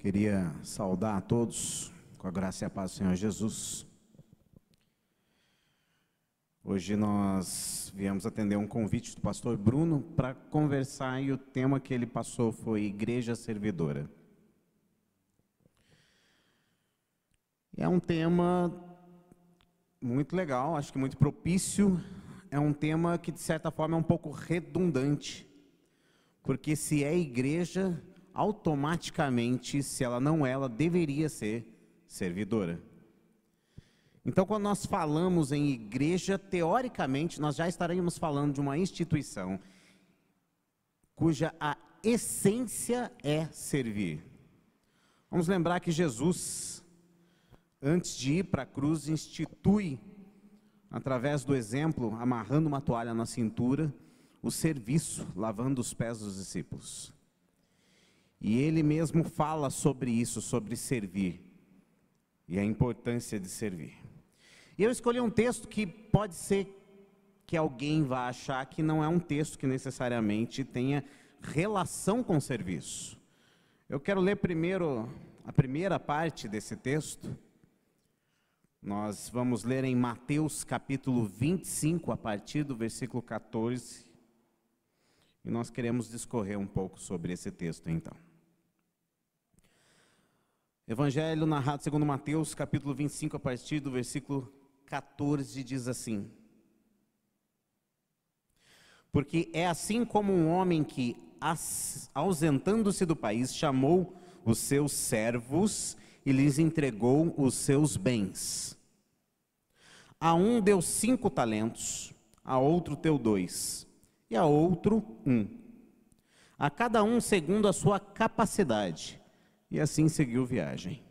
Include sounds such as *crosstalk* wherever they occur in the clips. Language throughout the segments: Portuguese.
Queria saudar a todos com a graça e a paz do Senhor Jesus. Hoje nós viemos atender um convite do pastor Bruno para conversar e o tema que ele passou foi Igreja Servidora. É um tema muito legal, acho que muito propício. É um tema que de certa forma é um pouco redundante, porque se é igreja, automaticamente, se ela não é, ela deveria ser servidora. Então, quando nós falamos em igreja, teoricamente, nós já estaremos falando de uma instituição cuja a essência é servir. Vamos lembrar que Jesus, antes de ir para a cruz, institui, através do exemplo, amarrando uma toalha na cintura, o serviço, lavando os pés dos discípulos. E ele mesmo fala sobre isso, sobre servir e a importância de servir. E eu escolhi um texto que pode ser que alguém vá achar que não é um texto que necessariamente tenha relação com serviço. Eu quero ler primeiro a primeira parte desse texto. Nós vamos ler em Mateus capítulo 25, a partir do versículo 14. E nós queremos discorrer um pouco sobre esse texto então. Evangelho narrado segundo Mateus, capítulo 25, a partir do versículo 14, diz assim: Porque é assim como um homem que, ausentando-se do país, chamou os seus servos e lhes entregou os seus bens. A um deu cinco talentos, a outro deu dois, e a outro um. A cada um segundo a sua capacidade e assim seguiu viagem.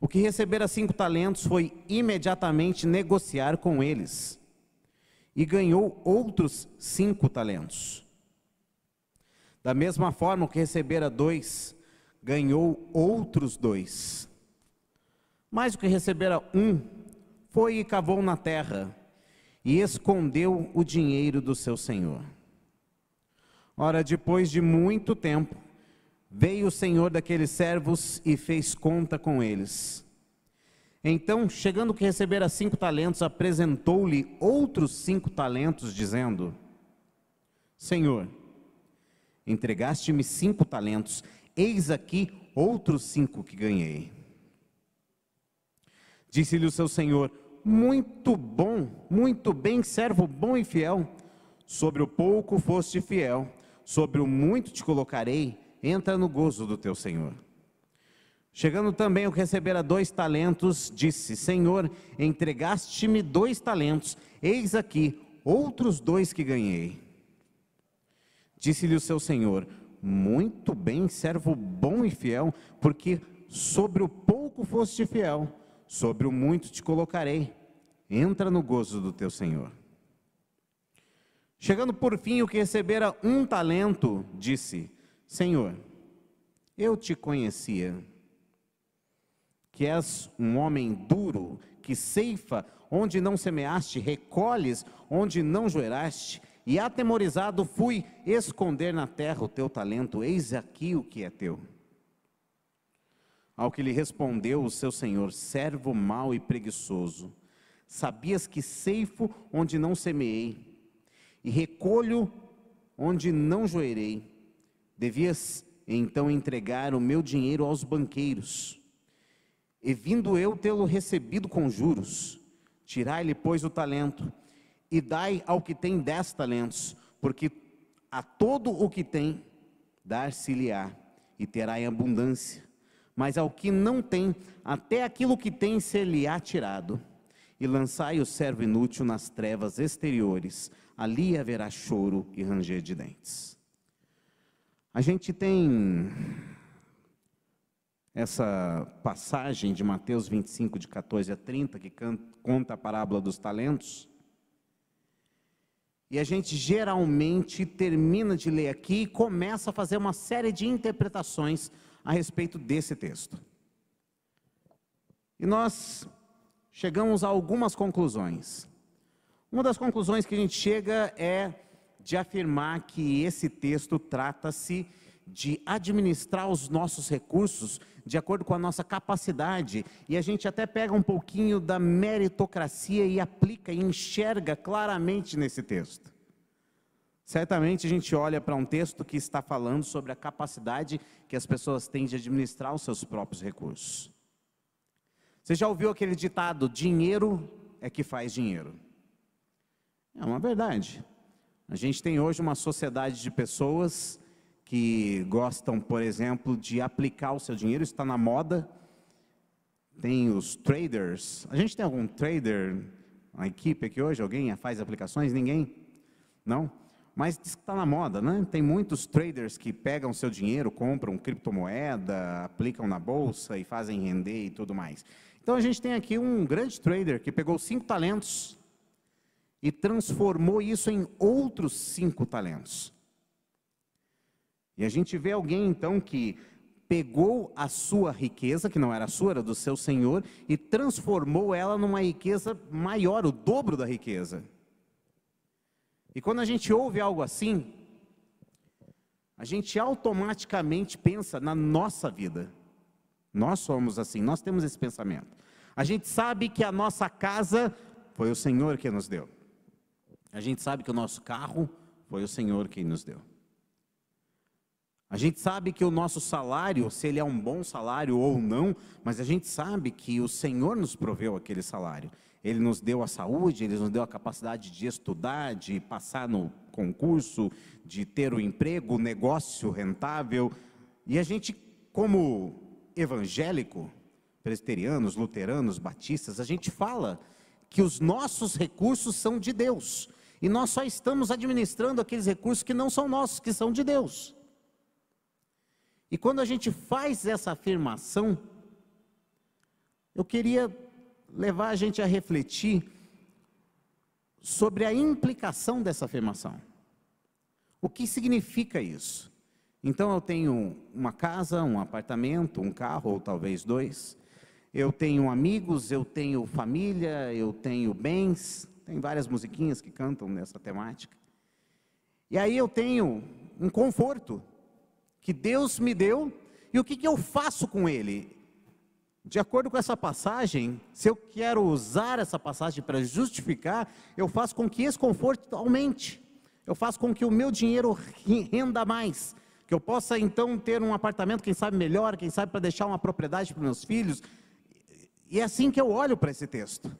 O que recebera cinco talentos foi imediatamente negociar com eles e ganhou outros cinco talentos. Da mesma forma, o que recebera dois, ganhou outros dois. Mas o que recebera um, foi e cavou na terra e escondeu o dinheiro do seu senhor. Ora, depois de muito tempo, Veio o senhor daqueles servos e fez conta com eles. Então, chegando que recebera cinco talentos, apresentou-lhe outros cinco talentos, dizendo: Senhor, entregaste-me cinco talentos, eis aqui outros cinco que ganhei. Disse-lhe o seu senhor: Muito bom, muito bem, servo bom e fiel. Sobre o pouco foste fiel, sobre o muito te colocarei entra no gozo do teu Senhor. Chegando também o que recebera dois talentos, disse: Senhor, entregaste-me dois talentos, eis aqui outros dois que ganhei. Disse-lhe o seu senhor: Muito bem, servo bom e fiel, porque sobre o pouco foste fiel, sobre o muito te colocarei. Entra no gozo do teu senhor. Chegando por fim o que recebera um talento, disse: Senhor, eu te conhecia, que és um homem duro, que ceifa onde não semeaste, recolhes onde não joeraste, e atemorizado fui esconder na terra o teu talento, eis aqui o que é teu. Ao que lhe respondeu o seu senhor, servo mau e preguiçoso, sabias que ceifo onde não semeei, e recolho onde não joerei. Devias então entregar o meu dinheiro aos banqueiros, e vindo eu tê-lo recebido com juros, tirai-lhe, pois, o talento, e dai ao que tem dez talentos, porque a todo o que tem, dar-se-lhe-á, e terá em abundância. Mas ao que não tem, até aquilo que tem ser-lhe-á tirado. E lançai o servo inútil nas trevas exteriores, ali haverá choro e ranger de dentes. A gente tem essa passagem de Mateus 25, de 14 a 30, que conta a parábola dos talentos. E a gente geralmente termina de ler aqui e começa a fazer uma série de interpretações a respeito desse texto. E nós chegamos a algumas conclusões. Uma das conclusões que a gente chega é de afirmar que esse texto trata-se de administrar os nossos recursos de acordo com a nossa capacidade. E a gente até pega um pouquinho da meritocracia e aplica e enxerga claramente nesse texto. Certamente a gente olha para um texto que está falando sobre a capacidade que as pessoas têm de administrar os seus próprios recursos. Você já ouviu aquele ditado: dinheiro é que faz dinheiro? É uma verdade. A gente tem hoje uma sociedade de pessoas que gostam, por exemplo, de aplicar o seu dinheiro, está na moda. Tem os traders. A gente tem algum trader na equipe aqui hoje? Alguém faz aplicações? Ninguém? Não? Mas está na moda, né? Tem muitos traders que pegam seu dinheiro, compram criptomoeda, aplicam na bolsa e fazem render e tudo mais. Então a gente tem aqui um grande trader que pegou cinco talentos e transformou isso em outros cinco talentos. E a gente vê alguém então que pegou a sua riqueza, que não era sua, era do seu senhor, e transformou ela numa riqueza maior, o dobro da riqueza. E quando a gente ouve algo assim, a gente automaticamente pensa na nossa vida. Nós somos assim, nós temos esse pensamento. A gente sabe que a nossa casa foi o Senhor que nos deu. A gente sabe que o nosso carro foi o Senhor quem nos deu. A gente sabe que o nosso salário, se ele é um bom salário ou não, mas a gente sabe que o Senhor nos proveu aquele salário. Ele nos deu a saúde, ele nos deu a capacidade de estudar, de passar no concurso, de ter o um emprego, o um negócio rentável. E a gente, como evangélico, presbiterianos, luteranos, batistas, a gente fala que os nossos recursos são de Deus. E nós só estamos administrando aqueles recursos que não são nossos, que são de Deus. E quando a gente faz essa afirmação, eu queria levar a gente a refletir sobre a implicação dessa afirmação. O que significa isso? Então eu tenho uma casa, um apartamento, um carro ou talvez dois. Eu tenho amigos, eu tenho família, eu tenho bens, tem várias musiquinhas que cantam nessa temática. E aí eu tenho um conforto que Deus me deu e o que, que eu faço com ele? De acordo com essa passagem, se eu quero usar essa passagem para justificar, eu faço com que esse conforto aumente. Eu faço com que o meu dinheiro renda mais. Que eu possa então ter um apartamento, quem sabe melhor, quem sabe para deixar uma propriedade para meus filhos. E é assim que eu olho para esse texto.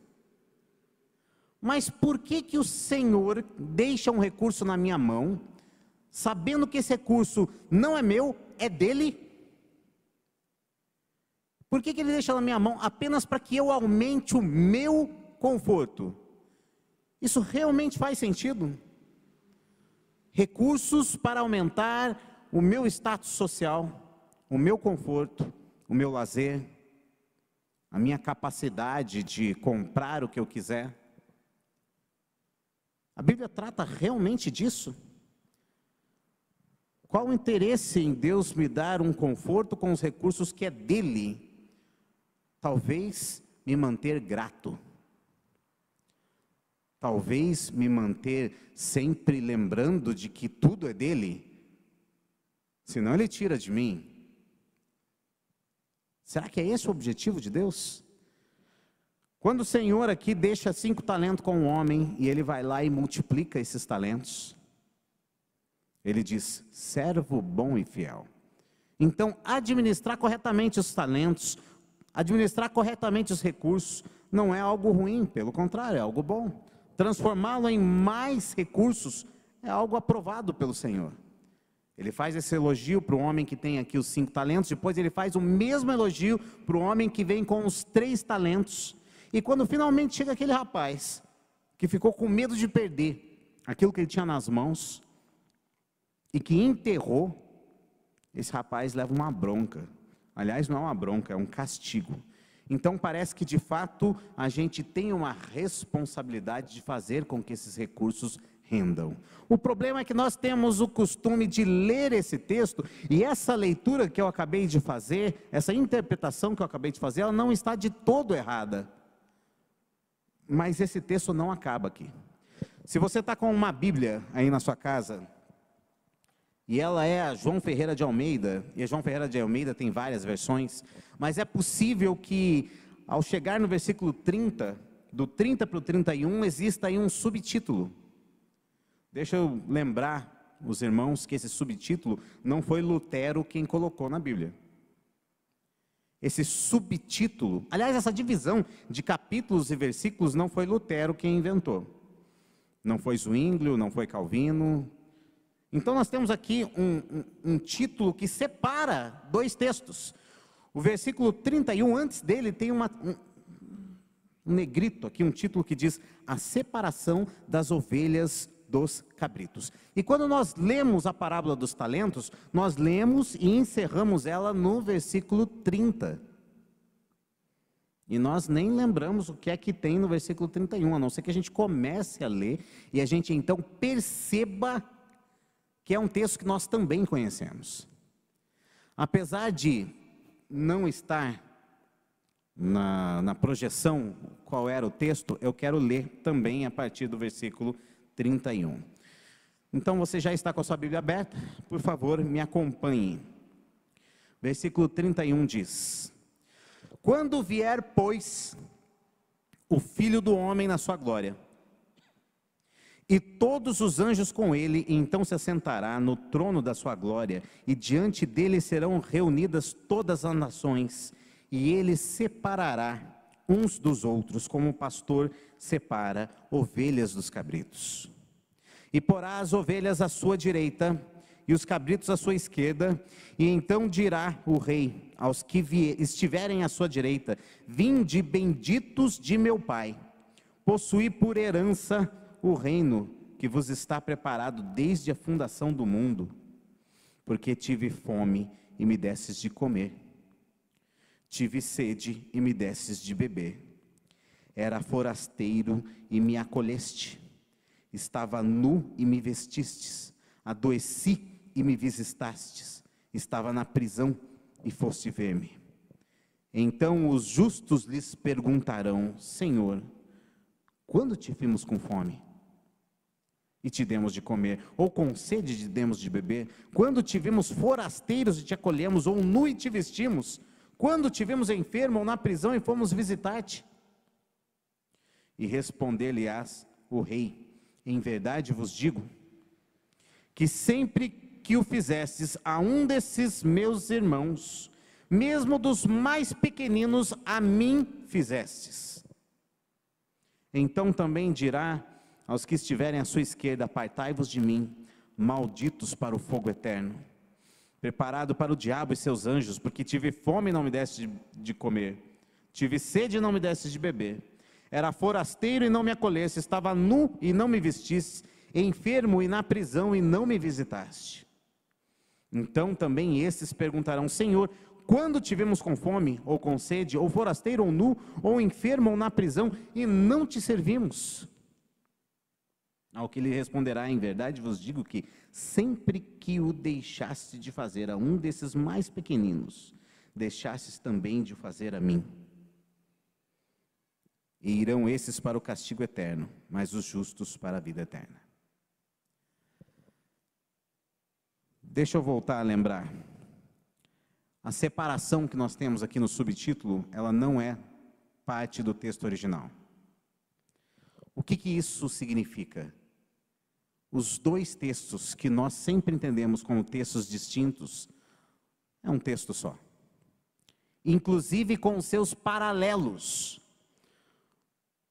Mas por que que o Senhor deixa um recurso na minha mão, sabendo que esse recurso não é meu, é dele? Por que, que ele deixa na minha mão apenas para que eu aumente o meu conforto? Isso realmente faz sentido? Recursos para aumentar o meu status social, o meu conforto, o meu lazer, a minha capacidade de comprar o que eu quiser. A Bíblia trata realmente disso? Qual o interesse em Deus me dar um conforto com os recursos que é dele? Talvez me manter grato. Talvez me manter sempre lembrando de que tudo é dele. Senão ele tira de mim. Será que é esse o objetivo de Deus? Quando o Senhor aqui deixa cinco talentos com um homem e ele vai lá e multiplica esses talentos, ele diz: servo bom e fiel. Então, administrar corretamente os talentos, administrar corretamente os recursos, não é algo ruim, pelo contrário, é algo bom. Transformá-lo em mais recursos é algo aprovado pelo Senhor. Ele faz esse elogio para o homem que tem aqui os cinco talentos, depois ele faz o mesmo elogio para o homem que vem com os três talentos. E quando finalmente chega aquele rapaz, que ficou com medo de perder aquilo que ele tinha nas mãos, e que enterrou, esse rapaz leva uma bronca. Aliás, não é uma bronca, é um castigo. Então parece que de fato a gente tem uma responsabilidade de fazer com que esses recursos rendam. O problema é que nós temos o costume de ler esse texto e essa leitura que eu acabei de fazer, essa interpretação que eu acabei de fazer, ela não está de todo errada. Mas esse texto não acaba aqui. Se você está com uma Bíblia aí na sua casa, e ela é a João Ferreira de Almeida, e a João Ferreira de Almeida tem várias versões, mas é possível que, ao chegar no versículo 30, do 30 para o 31, exista aí um subtítulo. Deixa eu lembrar os irmãos que esse subtítulo não foi Lutero quem colocou na Bíblia esse subtítulo. Aliás, essa divisão de capítulos e versículos não foi Lutero quem inventou. Não foi Zwinglio, não foi Calvino. Então nós temos aqui um, um, um título que separa dois textos. O versículo 31, antes dele, tem uma, um, um negrito aqui, um título que diz: A separação das ovelhas dos cabritos. E quando nós lemos a parábola dos talentos, nós lemos e encerramos ela no versículo 30. E nós nem lembramos o que é que tem no versículo 31, a não ser que a gente comece a ler e a gente então perceba que é um texto que nós também conhecemos. Apesar de não estar na, na projeção qual era o texto, eu quero ler também a partir do versículo 31. 31. Então você já está com a sua Bíblia aberta? Por favor, me acompanhe. Versículo 31 diz: Quando vier, pois, o filho do homem na sua glória, e todos os anjos com ele, então se assentará no trono da sua glória, e diante dele serão reunidas todas as nações, e ele separará uns dos outros, como o pastor separa ovelhas dos cabritos. E porá as ovelhas à sua direita e os cabritos à sua esquerda, e então dirá o rei aos que estiverem à sua direita: Vinde, benditos de meu Pai, possuí por herança o reino que vos está preparado desde a fundação do mundo, porque tive fome e me desses de comer Tive sede e me desses de beber. Era forasteiro e me acolheste. Estava nu e me vestistes. Adoeci e me visitastes. Estava na prisão e foste ver-me. Então os justos lhes perguntarão: Senhor, quando te vimos com fome? e te demos de comer, ou com sede te demos de beber, quando te vimos forasteiros e te acolhemos, ou nu e te vestimos, quando tivemos enfermo ou na prisão e fomos visitar-te? E responder-lhe-ás o rei: Em verdade vos digo que sempre que o fizestes a um desses meus irmãos, mesmo dos mais pequeninos, a mim fizestes. Então também dirá aos que estiverem à sua esquerda: Apartai-vos de mim, malditos para o fogo eterno preparado para o diabo e seus anjos, porque tive fome e não me deste de, comer, tive sede e não me deste de beber, era forasteiro e não me acolheste, estava nu e não me vestiste, enfermo e na prisão e não me visitaste. Então também esses perguntarão: Senhor, quando tivemos com fome, ou com sede, ou forasteiro, ou nu, ou enfermo, ou na prisão, e não te servimos? Ao que ele responderá, em verdade vos digo que sempre que o deixaste de fazer a um desses mais pequeninos, deixastes também de o fazer a mim. E irão esses para o castigo eterno, mas os justos para a vida eterna. Deixa eu voltar a lembrar. A separação que nós temos aqui no subtítulo, ela não é parte do texto original. O que, que isso significa? os dois textos que nós sempre entendemos como textos distintos, é um texto só. Inclusive com seus paralelos.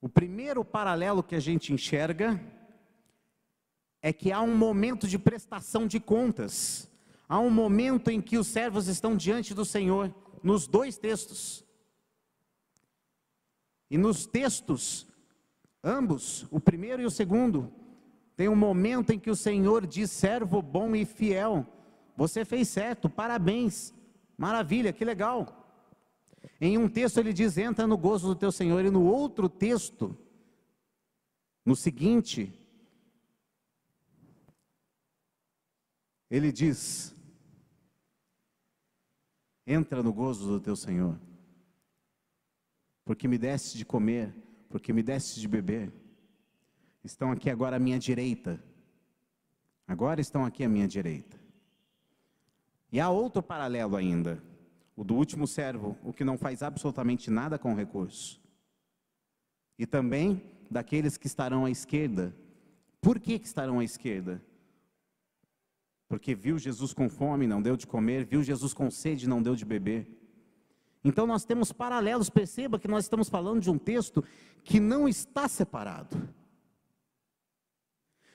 O primeiro paralelo que a gente enxerga é que há um momento de prestação de contas, há um momento em que os servos estão diante do Senhor, nos dois textos. E nos textos, ambos, o primeiro e o segundo, tem um momento em que o Senhor diz: servo bom e fiel, você fez certo, parabéns, maravilha, que legal. Em um texto ele diz: entra no gozo do teu Senhor, e no outro texto, no seguinte, ele diz: entra no gozo do teu Senhor, porque me deste de comer, porque me deste de beber, estão aqui agora à minha direita. Agora estão aqui à minha direita. E há outro paralelo ainda, o do último servo, o que não faz absolutamente nada com o recurso. E também daqueles que estarão à esquerda. Por que, que estarão à esquerda? Porque viu Jesus com fome, não deu de comer, viu Jesus com sede, não deu de beber. Então nós temos paralelos, perceba que nós estamos falando de um texto que não está separado.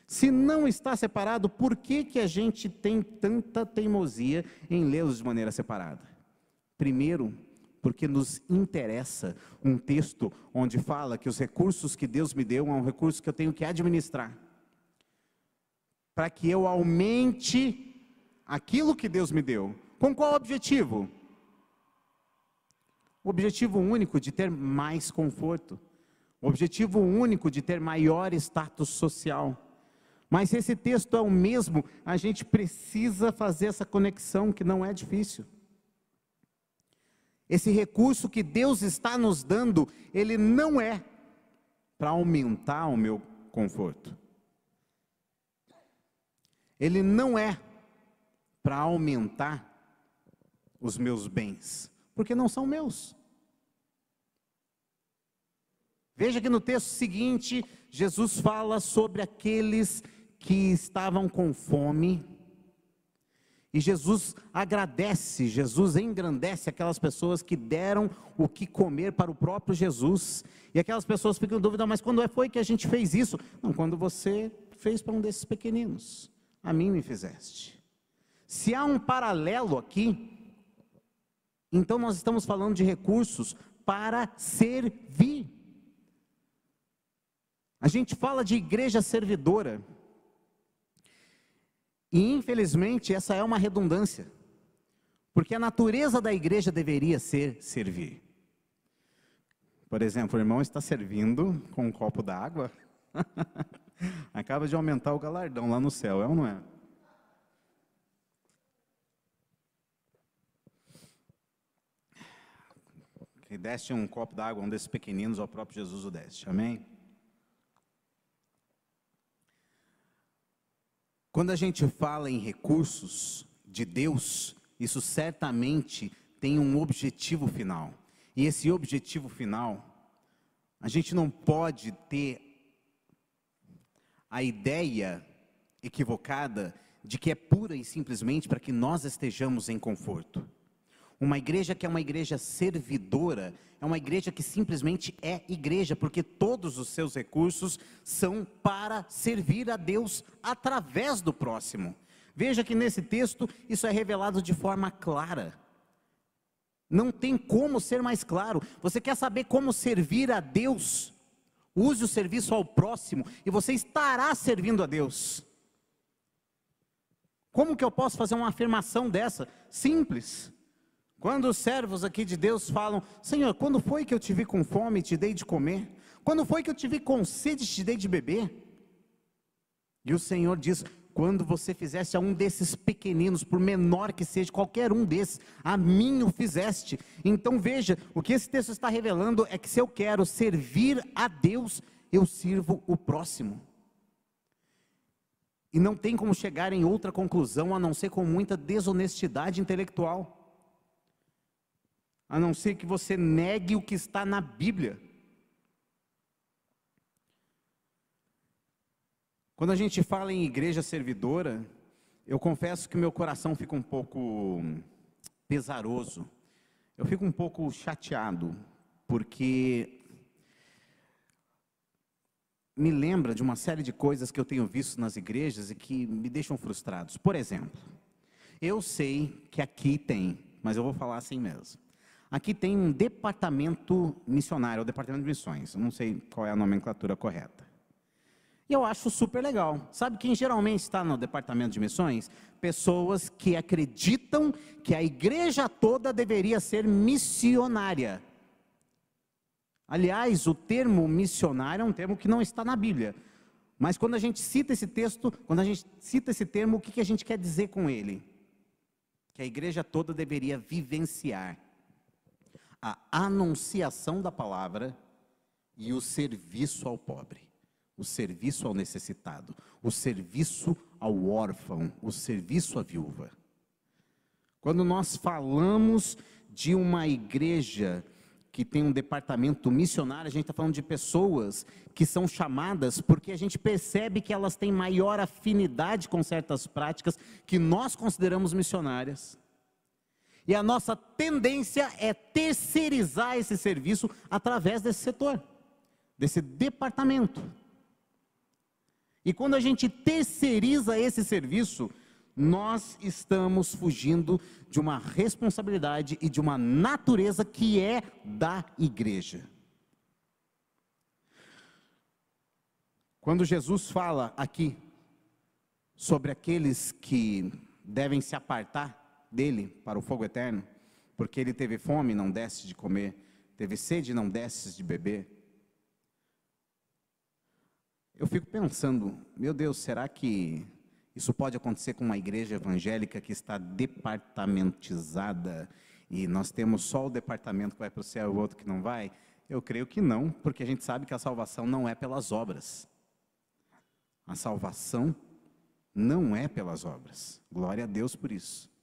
Se não está separado, por que, que a gente tem tanta teimosia em lê-los de maneira separada? Primeiro, porque nos interessa um texto onde fala que os recursos que Deus me deu é um recurso que eu tenho que administrar. Para que eu aumente aquilo que Deus me deu. Com qual objetivo? O objetivo único de ter mais conforto. O objetivo único de ter maior status social. Mas esse texto é o mesmo, a gente precisa fazer essa conexão que não é difícil. Esse recurso que Deus está nos dando, ele não é para aumentar o meu conforto. Ele não é para aumentar os meus bens, porque não são meus. Veja que no texto seguinte, Jesus fala sobre aqueles que estavam com fome. E Jesus agradece, Jesus engrandece aquelas pessoas que deram o que comer para o próprio Jesus. E aquelas pessoas ficam em dúvida, mas quando é, foi que a gente fez isso? Não, quando você fez para um desses pequeninos, a mim me fizeste. Se há um paralelo aqui, então nós estamos falando de recursos para servir. A gente fala de igreja servidora. E infelizmente essa é uma redundância, porque a natureza da igreja deveria ser servir. Por exemplo, o irmão está servindo com um copo d'água, *laughs* acaba de aumentar o galardão lá no céu, é ou não é? que deste um copo d'água, um desses pequeninos, ao próprio Jesus o deste. Amém? Quando a gente fala em recursos de Deus, isso certamente tem um objetivo final. E esse objetivo final, a gente não pode ter a ideia equivocada de que é pura e simplesmente para que nós estejamos em conforto. Uma igreja que é uma igreja servidora é uma igreja que simplesmente é igreja, porque todos os seus recursos são para servir a Deus através do próximo. Veja que nesse texto isso é revelado de forma clara. Não tem como ser mais claro. Você quer saber como servir a Deus? Use o serviço ao próximo e você estará servindo a Deus. Como que eu posso fazer uma afirmação dessa? Simples. Quando os servos aqui de Deus falam: Senhor, quando foi que eu te vi com fome e te dei de comer? Quando foi que eu te vi com sede e te dei de beber? E o Senhor diz: quando você fizesse a um desses pequeninos, por menor que seja, qualquer um desses, a mim o fizeste. Então veja, o que esse texto está revelando é que se eu quero servir a Deus, eu sirvo o próximo. E não tem como chegar em outra conclusão a não ser com muita desonestidade intelectual a não ser que você negue o que está na Bíblia. Quando a gente fala em igreja servidora, eu confesso que meu coração fica um pouco pesaroso. Eu fico um pouco chateado, porque me lembra de uma série de coisas que eu tenho visto nas igrejas e que me deixam frustrados. Por exemplo, eu sei que aqui tem, mas eu vou falar assim mesmo. Aqui tem um departamento missionário, é o departamento de missões. Não sei qual é a nomenclatura correta. E eu acho super legal. Sabe quem geralmente está no departamento de missões? Pessoas que acreditam que a igreja toda deveria ser missionária. Aliás, o termo missionário é um termo que não está na Bíblia. Mas quando a gente cita esse texto, quando a gente cita esse termo, o que a gente quer dizer com ele? Que a igreja toda deveria vivenciar a anunciação da palavra e o serviço ao pobre, o serviço ao necessitado, o serviço ao órfão, o serviço à viúva. Quando nós falamos de uma igreja que tem um departamento missionário, a gente está falando de pessoas que são chamadas porque a gente percebe que elas têm maior afinidade com certas práticas que nós consideramos missionárias. E a nossa tendência é terceirizar esse serviço através desse setor, desse departamento. E quando a gente terceiriza esse serviço, nós estamos fugindo de uma responsabilidade e de uma natureza que é da igreja. Quando Jesus fala aqui sobre aqueles que devem se apartar dele para o fogo eterno? Porque ele teve fome, não desce de comer, teve sede, não desce de beber. Eu fico pensando, meu Deus, será que isso pode acontecer com uma igreja evangélica que está departamentizada e nós temos só o departamento que vai para o céu e o outro que não vai? Eu creio que não, porque a gente sabe que a salvação não é pelas obras. A salvação não é pelas obras. Glória a Deus por isso.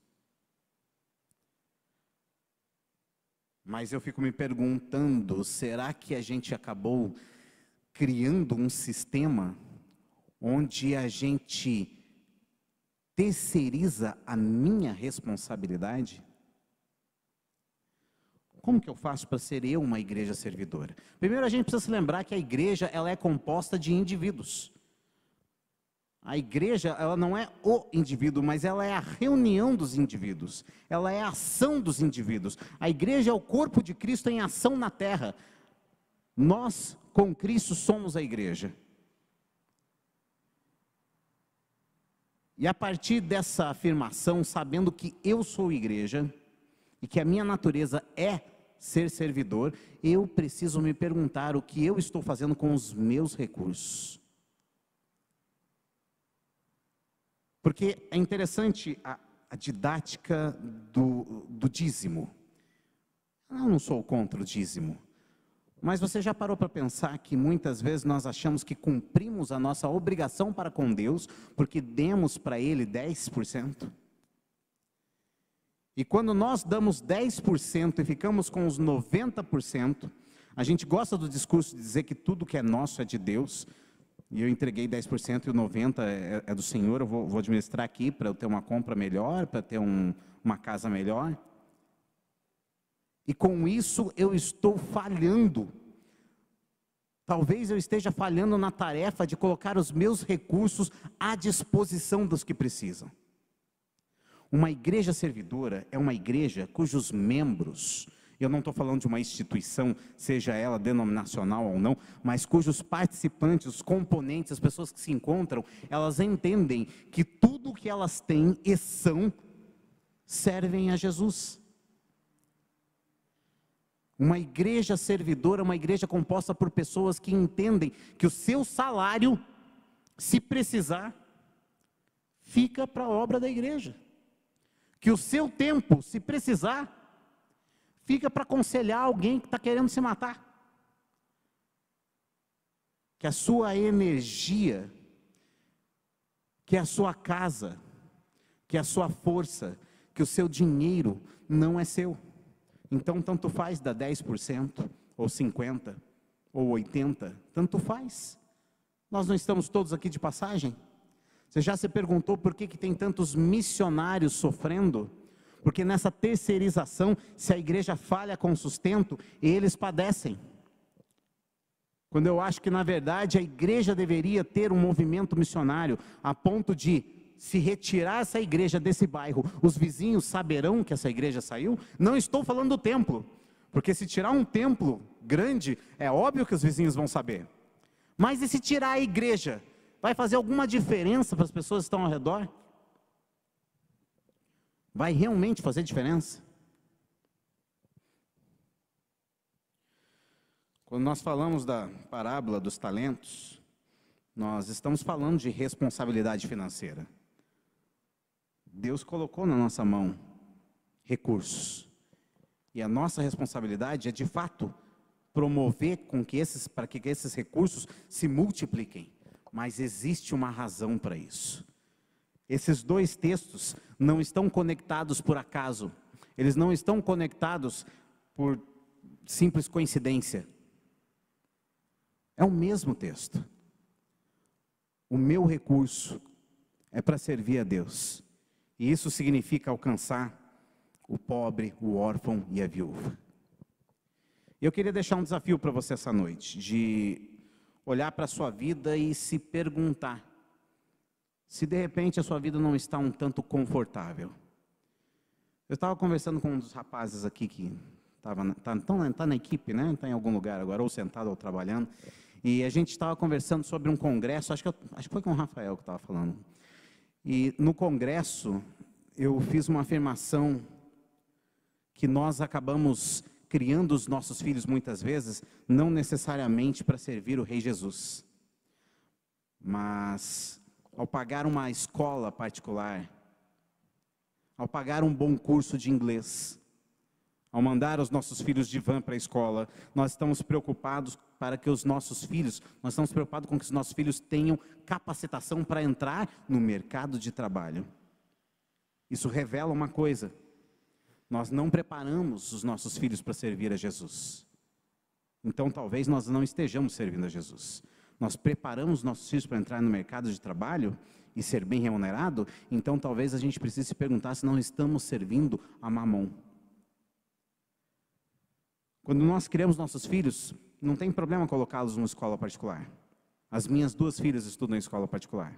Mas eu fico me perguntando: será que a gente acabou criando um sistema onde a gente terceiriza a minha responsabilidade? Como que eu faço para ser eu uma igreja servidora? Primeiro a gente precisa se lembrar que a igreja ela é composta de indivíduos. A igreja, ela não é o indivíduo, mas ela é a reunião dos indivíduos. Ela é a ação dos indivíduos. A igreja é o corpo de Cristo em ação na terra. Nós, com Cristo, somos a igreja. E a partir dessa afirmação, sabendo que eu sou igreja e que a minha natureza é ser servidor, eu preciso me perguntar o que eu estou fazendo com os meus recursos. Porque é interessante a, a didática do, do dízimo. Eu não sou contra o dízimo. Mas você já parou para pensar que muitas vezes nós achamos que cumprimos a nossa obrigação para com Deus porque demos para Ele 10%? E quando nós damos 10% e ficamos com os 90%, a gente gosta do discurso de dizer que tudo que é nosso é de Deus, e eu entreguei 10% e o 90% é, é, é do senhor, eu vou, vou administrar aqui para eu ter uma compra melhor, para ter um, uma casa melhor. E com isso eu estou falhando. Talvez eu esteja falhando na tarefa de colocar os meus recursos à disposição dos que precisam. Uma igreja servidora é uma igreja cujos membros eu não estou falando de uma instituição, seja ela denominacional ou não, mas cujos participantes, os componentes, as pessoas que se encontram, elas entendem que tudo o que elas têm e são servem a Jesus. Uma igreja servidora, uma igreja composta por pessoas que entendem que o seu salário, se precisar, fica para a obra da igreja. Que o seu tempo, se precisar, fica para aconselhar alguém que está querendo se matar. Que a sua energia, que a sua casa, que a sua força, que o seu dinheiro não é seu. Então, tanto faz dar 10%, ou 50%, ou 80%, tanto faz. Nós não estamos todos aqui de passagem? Você já se perguntou por que, que tem tantos missionários sofrendo? porque nessa terceirização, se a igreja falha com sustento, eles padecem. Quando eu acho que, na verdade, a igreja deveria ter um movimento missionário, a ponto de, se retirar essa igreja desse bairro, os vizinhos saberão que essa igreja saiu? Não estou falando do templo, porque se tirar um templo grande, é óbvio que os vizinhos vão saber. Mas e se tirar a igreja? Vai fazer alguma diferença para as pessoas que estão ao redor? vai realmente fazer diferença? Quando nós falamos da parábola dos talentos, nós estamos falando de responsabilidade financeira. Deus colocou na nossa mão recursos. E a nossa responsabilidade é de fato promover com que esses para que esses recursos se multipliquem. Mas existe uma razão para isso. Esses dois textos não estão conectados por acaso. Eles não estão conectados por simples coincidência. É o mesmo texto. O meu recurso é para servir a Deus. E isso significa alcançar o pobre, o órfão e a viúva. Eu queria deixar um desafio para você essa noite, de olhar para a sua vida e se perguntar: se de repente a sua vida não está um tanto confortável. Eu estava conversando com um dos rapazes aqui que estava tá, tão, tá na equipe, né? Está em algum lugar agora, ou sentado ou trabalhando. E a gente estava conversando sobre um congresso, acho que, eu, acho que foi com o Rafael que estava falando. E no congresso, eu fiz uma afirmação que nós acabamos criando os nossos filhos muitas vezes, não necessariamente para servir o Rei Jesus, mas ao pagar uma escola particular, ao pagar um bom curso de inglês, ao mandar os nossos filhos de van para a escola, nós estamos preocupados para que os nossos filhos, nós estamos preocupados com que os nossos filhos tenham capacitação para entrar no mercado de trabalho. Isso revela uma coisa: nós não preparamos os nossos filhos para servir a Jesus. Então, talvez nós não estejamos servindo a Jesus nós preparamos nossos filhos para entrar no mercado de trabalho e ser bem remunerado, então talvez a gente precise se perguntar se não estamos servindo a mamon. Quando nós criamos nossos filhos, não tem problema colocá-los numa escola particular. As minhas duas filhas estudam em escola particular.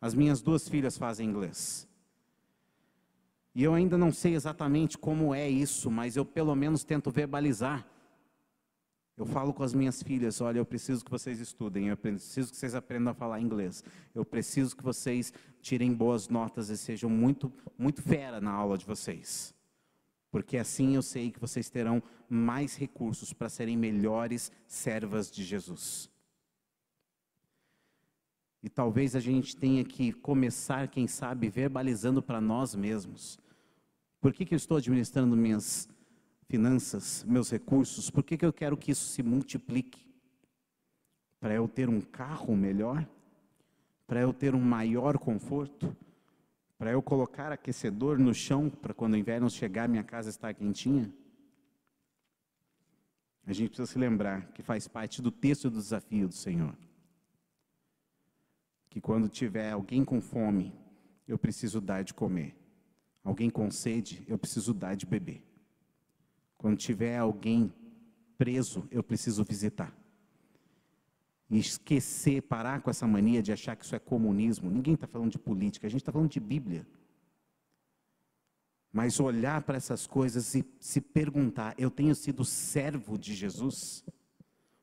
As minhas duas filhas fazem inglês. E eu ainda não sei exatamente como é isso, mas eu pelo menos tento verbalizar eu falo com as minhas filhas, olha, eu preciso que vocês estudem, eu preciso que vocês aprendam a falar inglês, eu preciso que vocês tirem boas notas e sejam muito, muito fera na aula de vocês. Porque assim eu sei que vocês terão mais recursos para serem melhores servas de Jesus. E talvez a gente tenha que começar, quem sabe, verbalizando para nós mesmos. Por que, que eu estou administrando minhas finanças, meus recursos, por que, que eu quero que isso se multiplique? Para eu ter um carro melhor? Para eu ter um maior conforto? Para eu colocar aquecedor no chão para quando o inverno chegar minha casa estar quentinha? A gente precisa se lembrar que faz parte do texto do desafio do Senhor. Que quando tiver alguém com fome, eu preciso dar de comer. Alguém com sede, eu preciso dar de beber. Quando tiver alguém preso, eu preciso visitar. E esquecer, parar com essa mania de achar que isso é comunismo. Ninguém está falando de política, a gente está falando de Bíblia. Mas olhar para essas coisas e se perguntar: eu tenho sido servo de Jesus?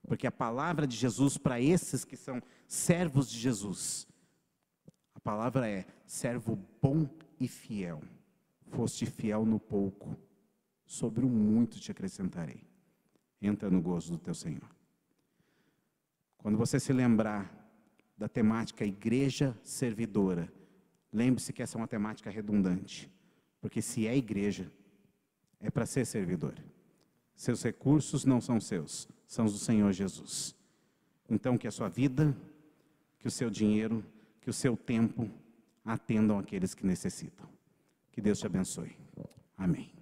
Porque a palavra de Jesus para esses que são servos de Jesus, a palavra é servo bom e fiel. Foste fiel no pouco, sobre o muito te acrescentarei. Entra no gozo do teu Senhor. Quando você se lembrar da temática igreja servidora, lembre-se que essa é uma temática redundante, porque se é igreja, é para ser servidor. Seus recursos não são seus, são do Senhor Jesus. Então, que a sua vida, que o seu dinheiro, que o seu tempo atendam aqueles que necessitam. Que Deus te abençoe. Amém.